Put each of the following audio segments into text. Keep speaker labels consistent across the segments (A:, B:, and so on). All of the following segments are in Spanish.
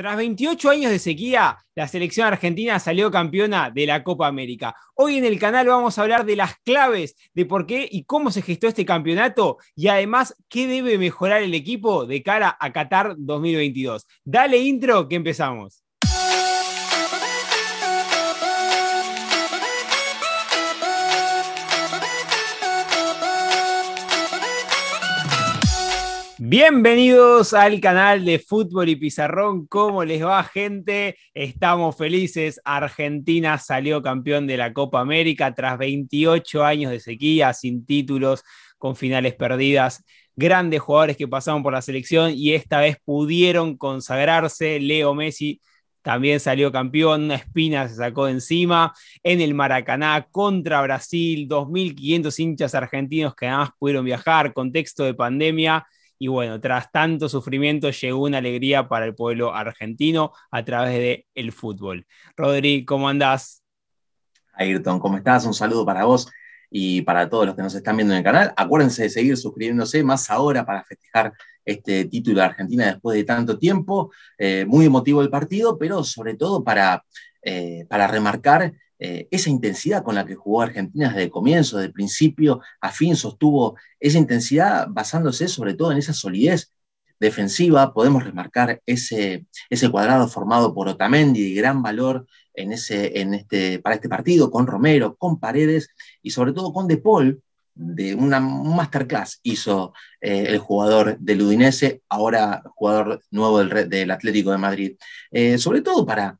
A: Tras 28 años de sequía, la selección argentina salió campeona de la Copa América. Hoy en el canal vamos a hablar de las claves de por qué y cómo se gestó este campeonato y además qué debe mejorar el equipo de cara a Qatar 2022. Dale intro que empezamos. Bienvenidos al canal de Fútbol y Pizarrón. ¿Cómo les va, gente? Estamos felices. Argentina salió campeón de la Copa América tras 28 años de sequía, sin títulos, con finales perdidas. Grandes jugadores que pasaron por la selección y esta vez pudieron consagrarse. Leo Messi también salió campeón, espina se sacó de encima en el Maracaná contra Brasil, 2.500 hinchas argentinos que además pudieron viajar, contexto de pandemia y bueno, tras tanto sufrimiento llegó una alegría para el pueblo argentino a través de el fútbol. Rodri, ¿cómo andás?
B: Ayrton, ¿cómo estás? Un saludo para vos y para todos los que nos están viendo en el canal. Acuérdense de seguir suscribiéndose, más ahora para festejar este título de Argentina después de tanto tiempo. Eh, muy emotivo el partido, pero sobre todo para, eh, para remarcar eh, esa intensidad con la que jugó Argentina desde el comienzo, desde principio a fin, sostuvo esa intensidad basándose sobre todo en esa solidez defensiva. Podemos remarcar ese, cuadrado formado por Otamendi de gran valor en ese, este, para este partido, con Romero, con Paredes y sobre todo con De Paul, de una masterclass hizo eh, el jugador del Udinese, ahora jugador nuevo del, del Atlético de Madrid. Eh, sobre todo para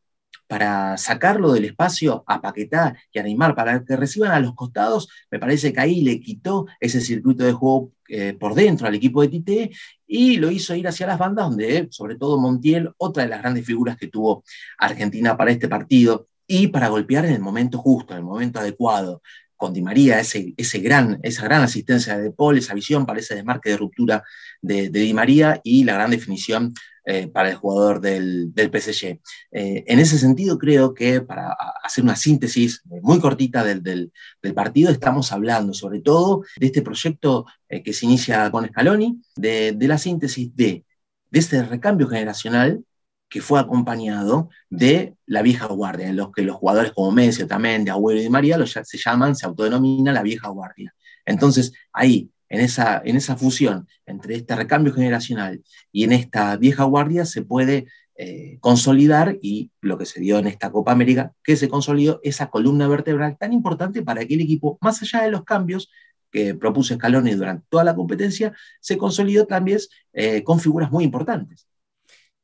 B: para sacarlo del espacio, a apaquetar y animar para que reciban a los costados, me parece que ahí le quitó ese circuito de juego eh, por dentro al equipo de Tite y lo hizo ir hacia las bandas, donde sobre todo Montiel, otra de las grandes figuras que tuvo Argentina para este partido, y para golpear en el momento justo, en el momento adecuado con Di María, ese, ese gran, esa gran asistencia de, de Paul, esa visión para ese desmarque de ruptura de, Di María y la gran definición eh, para el jugador del, PSG. Eh, en ese sentido, creo que para hacer una síntesis eh, muy cortita del, partido, estamos hablando sobre todo de este proyecto que se inicia con Scaloni, de, la síntesis de, de este recambio generacional que fue acompañado de la vieja guardia, en los que los jugadores como Messi, también de Abuelo y de María, se llaman, se autodenomina la vieja guardia. Entonces, ahí, en esa, en esa fusión entre este recambio generacional y en esta vieja guardia, se puede eh, consolidar y lo que se dio en esta Copa América, que se consolidó esa columna vertebral tan importante para que el equipo, más allá de los cambios que propuso Scaloni durante toda la competencia, se consolidó también eh, con figuras muy importantes.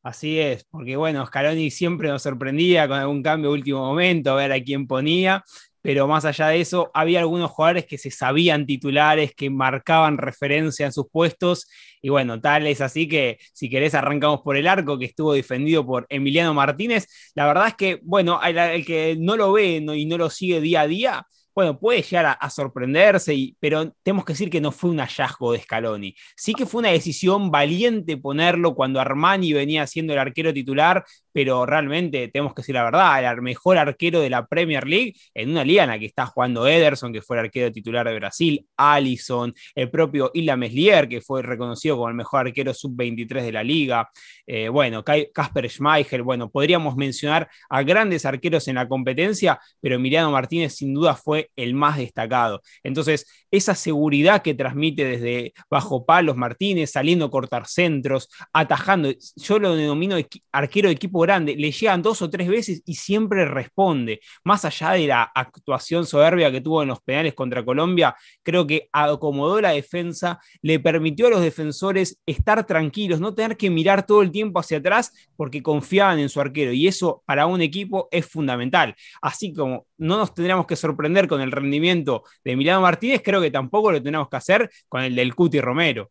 A: Así es, porque bueno, Scaloni siempre nos sorprendía con algún cambio último momento, a ver a quién ponía, pero más allá de eso, había algunos jugadores que se sabían titulares, que marcaban referencia en sus puestos, y bueno, tal es así que si querés arrancamos por el arco que estuvo defendido por Emiliano Martínez. La verdad es que, bueno, el, que no lo ve y no lo sigue día a día, bueno, puede llegar a, sorprenderse, pero tenemos que decir que no fue un hallazgo de Scaloni. Sí que fue una decisión valiente ponerlo cuando Armani venía siendo el arquero titular, pero realmente tenemos que decir la verdad, el mejor arquero de la Premier League en una liga en la que está jugando Ederson, que fue el arquero titular de Brasil, Allison, el propio Isla Meslier, que fue reconocido como el mejor arquero sub-23 de la liga, eh, bueno, Casper Schmeichel, bueno, podríamos mencionar a grandes arqueros en la competencia, pero Emiliano Martínez sin duda fue el más destacado. Entonces, esa seguridad que transmite desde bajo palos Martínez, saliendo a cortar centros, atajando, yo lo denomino arquero de equipo grande, le llegan dos o tres veces y siempre responde. Más allá de la actuación soberbia que tuvo en los penales contra Colombia, creo que acomodó la defensa, le permitió a los defensores estar tranquilos, no tener que mirar todo el tiempo hacia atrás porque confiaban en su arquero y eso para un equipo es fundamental. Así como no nos tendríamos que sorprender con con el rendimiento de Milán Martínez, creo que tampoco lo tenemos que hacer con el del Cuti Romero.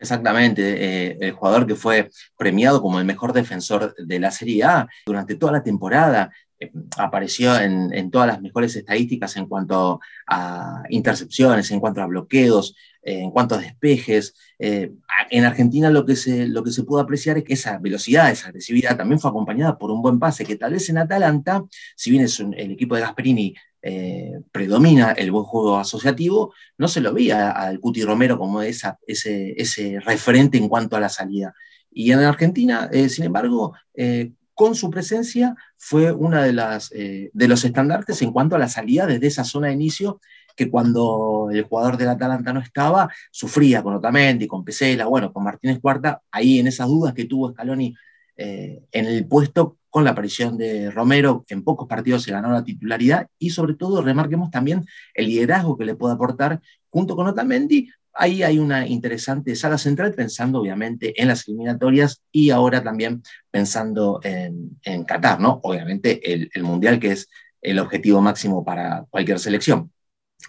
B: Exactamente, eh, el jugador que fue premiado como el mejor defensor de la Serie A durante toda la temporada, eh, apareció en, todas las mejores estadísticas en cuanto a intercepciones, en cuanto a bloqueos, eh, en cuanto a despejes. en Argentina lo que, se, lo que se pudo apreciar es que esa velocidad, esa agresividad también fue acompañada por un buen pase, que tal vez en Atalanta, si bien es el equipo de Gasperini eh, predomina el buen juego asociativo, no se lo veía al Cuti Romero como esa, ese, ese, referente en cuanto a la salida. Y en Argentina, eh, sin embargo, eh, con su presencia fue uno de, las, de los estandartes en cuanto a la salida desde esa zona de inicio que cuando el jugador del Atalanta no estaba, sufría con Otamendi, con Pesela, bueno, con Martínez Cuarta, ahí en esas dudas que tuvo Scaloni en el puesto, con la aparición de Romero, en pocos partidos se ganó la titularidad, y sobre todo remarquemos también el liderazgo que le puede aportar junto con Otamendi. Ahí hay una interesante sala central pensando obviamente en las eliminatorias y ahora también pensando en, Qatar, ¿no? Obviamente el, Mundial que es el objetivo máximo para cualquier selección.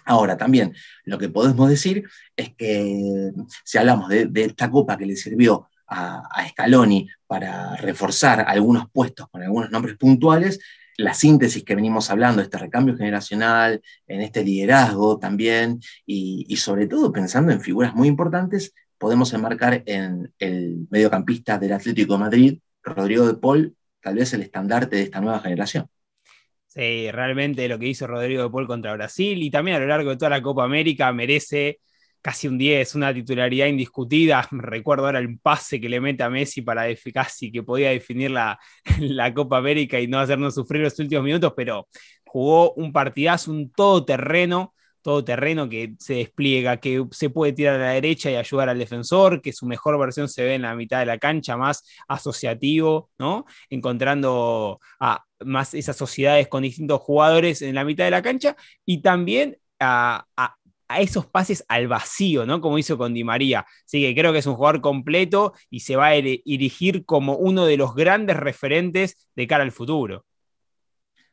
B: Ahora también, lo que podemos decir es que si hablamos de, esta copa que le sirvió a, Scaloni para reforzar algunos puestos con algunos nombres puntuales, la síntesis que venimos hablando, este recambio generacional, en este liderazgo también, y, y sobre todo pensando en figuras muy importantes, podemos enmarcar en el mediocampista del Atlético de Madrid, Rodrigo de Paul, tal vez el estandarte de esta nueva generación.
A: Sí, realmente lo que hizo Rodrigo de Paul contra Brasil y también a lo largo de toda la Copa América merece casi un 10, una titularidad indiscutida. Recuerdo ahora el pase que le mete a Messi para casi que podía definir la, Copa América y no hacernos sufrir los últimos minutos, pero jugó un partidazo, un todoterreno, todoterreno que se despliega, que se puede tirar a la derecha y ayudar al defensor, que su mejor versión se ve en la mitad de la cancha, más asociativo, ¿no? Encontrando a más esas sociedades con distintos jugadores en la mitad de la cancha y también a, esos pases al vacío, ¿no? Como hizo con Di María. Así que creo que es un jugador completo y se va a erigir como uno de los grandes referentes de cara al futuro.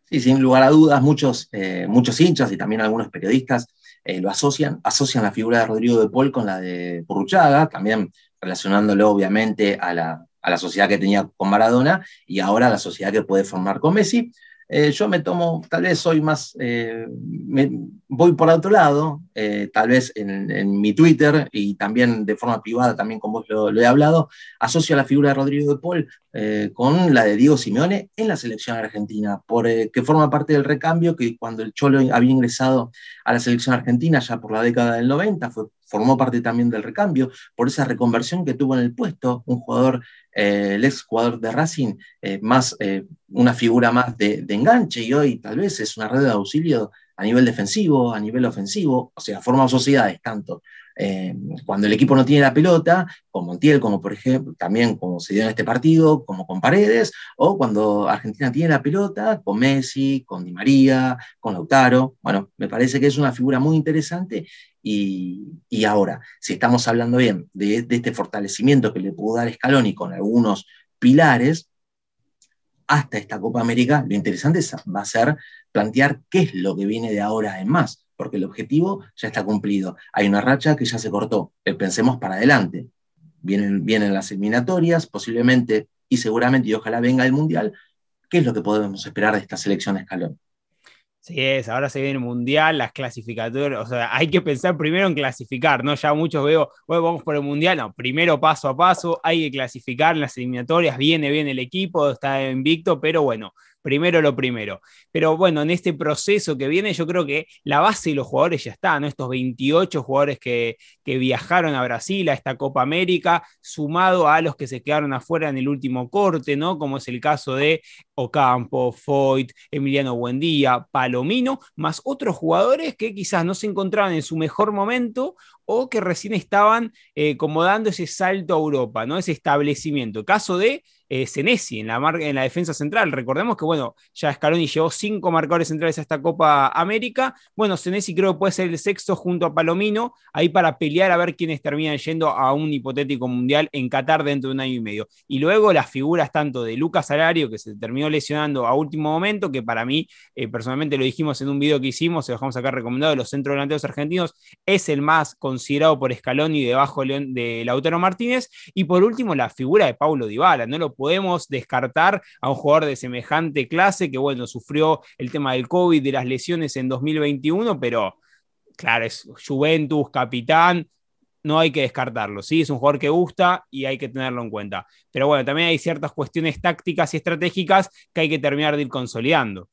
B: Sí, sin lugar a dudas, muchos, eh, muchos hinchas y también algunos periodistas eh, lo asocian, asocian la figura de Rodrigo de Paul con la de Purruchaga, también relacionándolo obviamente a la, a la sociedad que tenía con Maradona y ahora la sociedad que puede formar con Messi. Eh, yo me tomo, tal vez soy más, eh, voy por otro lado, eh, tal vez en, mi Twitter y también de forma privada, también con vos lo, he hablado, asocio la figura de Rodrigo de Paul con la de Diego Simeone en la selección argentina, por, que forma parte del recambio que cuando el Cholo había ingresado a la selección argentina ya por la década del 90, fue formó parte también del recambio, por esa reconversión que tuvo en el puesto, un jugador, eh, el ex jugador de Racing, eh, más eh, una figura más de, de, enganche y hoy tal vez es una red de auxilio a nivel defensivo, a nivel ofensivo, o sea, forma sociedades tanto eh, cuando el equipo no tiene la pelota, con Montiel, como por ejemplo, también como se dio en este partido, como con Paredes, o cuando Argentina tiene la pelota, con Messi, con Di María, con Lautaro. Bueno, me parece que es una figura muy interesante. Y, ahora, si estamos hablando bien de, de este fortalecimiento que le pudo dar Scaloni con algunos pilares, hasta esta Copa América, lo interesante va a ser plantear qué es lo que viene de ahora en más porque el objetivo ya está cumplido. Hay una racha que ya se cortó, eh, pensemos para adelante. Vienen, vienen las eliminatorias, posiblemente y seguramente y ojalá venga el Mundial. ¿Qué es lo que podemos esperar de esta selección de escalón?
A: Sí, es, ahora se viene el mundial, las clasificatorias, o sea, hay que pensar primero en clasificar, ¿no? Ya muchos veo, bueno, vamos por el mundial, no, primero paso a paso, hay que clasificar las eliminatorias, viene bien el equipo, está invicto, pero bueno, primero lo primero. Pero bueno, en este proceso que viene, yo creo que la base de los jugadores ya está, ¿no? Estos 28 jugadores que, viajaron a Brasil, a esta Copa América, sumado a los que se quedaron afuera en el último corte, ¿no? Como es el caso de Ocampo, Foyt, Emiliano Buendía, Palomino, más otros jugadores que quizás no se encontraban en su mejor momento o que recién estaban eh, como dando ese salto a Europa, ¿no? Ese establecimiento. Caso de Senesi en la, en la defensa central. Recordemos que, bueno, ya Scaloni llevó cinco marcadores centrales a esta Copa América. Bueno, Senesi creo que puede ser el sexto junto a Palomino, ahí para pelear a ver quiénes terminan yendo a un hipotético mundial en Qatar dentro de un año y medio. Y luego las figuras tanto de Lucas Alario, que se terminó lesionando a último momento, que para mí, eh, personalmente lo dijimos en un video que hicimos, se dejamos acá recomendado, de los centros delanteros argentinos, es el más considerado por Scaloni debajo de Lautaro Martínez. Y por último, la figura de Paulo Dybala, no lo podemos descartar a un jugador de semejante clase que, bueno, sufrió el tema del COVID, de las lesiones en 2021, pero claro, es Juventus, capitán, no hay que descartarlo, ¿sí? Es un jugador que gusta y hay que tenerlo en cuenta. Pero bueno, también hay ciertas cuestiones tácticas y estratégicas que hay que terminar de ir consolidando.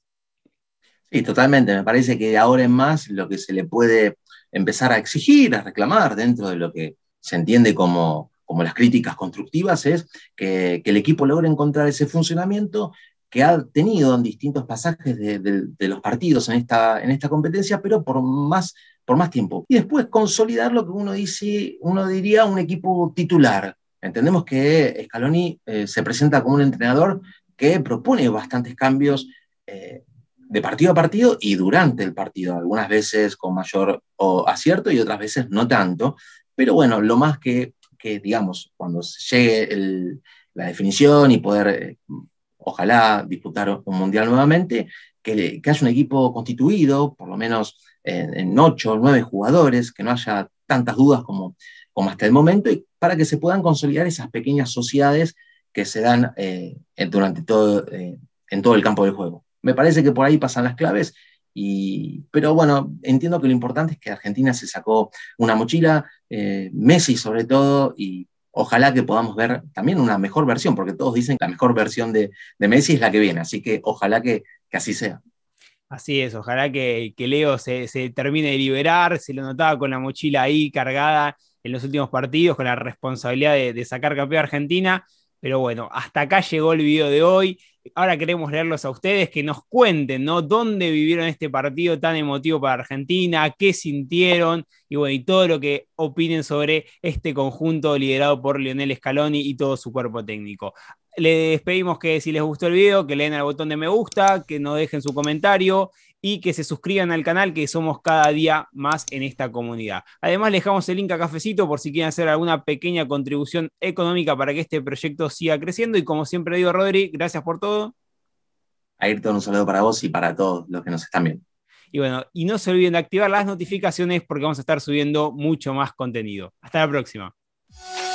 B: Sí, totalmente. Me parece que ahora es más lo que se le puede empezar a exigir, a reclamar dentro de lo que se entiende como como las críticas constructivas, es que, el equipo logre encontrar ese funcionamiento que ha tenido en distintos pasajes de, los partidos en esta, en esta competencia, pero por más, por más tiempo. Y después consolidar lo que uno, dice, uno diría un equipo titular. Entendemos que Scaloni eh, se presenta como un entrenador que propone bastantes cambios eh, de partido a partido y durante el partido, algunas veces con mayor acierto y otras veces no tanto. Pero bueno, lo más que que, digamos, cuando llegue la definición y poder, eh, ojalá, disputar un mundial nuevamente, que, haya un equipo constituido, por lo menos en, ocho o nueve jugadores, que no haya tantas dudas como, como hasta el momento, y para que se puedan consolidar esas pequeñas sociedades que se dan eh, durante todo, eh, en todo el campo del juego. Me parece que por ahí pasan las claves pero bueno, entiendo que lo importante es que Argentina se sacó una mochila, eh, Messi sobre todo, y ojalá que podamos ver también una mejor versión, porque todos dicen que la mejor versión de, Messi es la que viene, así que ojalá que, así sea.
A: Así es, ojalá que, Leo se, termine de liberar, se lo notaba con la mochila ahí cargada en los últimos partidos, con la responsabilidad de, de sacar campeón a Argentina. Pero bueno, hasta acá llegó el video de hoy. Ahora queremos leerlos a ustedes, que nos cuenten, ¿no? ¿Dónde vivieron este partido tan emotivo para Argentina? ¿Qué sintieron? Y bueno, y todo lo que opinen sobre este conjunto liderado por Lionel Scaloni y todo su cuerpo técnico. Les despedimos que si les gustó el video, que le al botón de me gusta, que nos dejen su comentario y que se suscriban al canal que somos cada día más en esta comunidad. Además, les dejamos el link a Cafecito por si quieren hacer alguna pequeña contribución económica para que este proyecto siga creciendo. Y como siempre digo, Rodri,
B: gracias por todo. Ayrton, un saludo para vos y para todos los que nos están viendo.
A: Y bueno, y no se olviden de activar las notificaciones porque vamos a estar subiendo mucho más contenido. Hasta la próxima.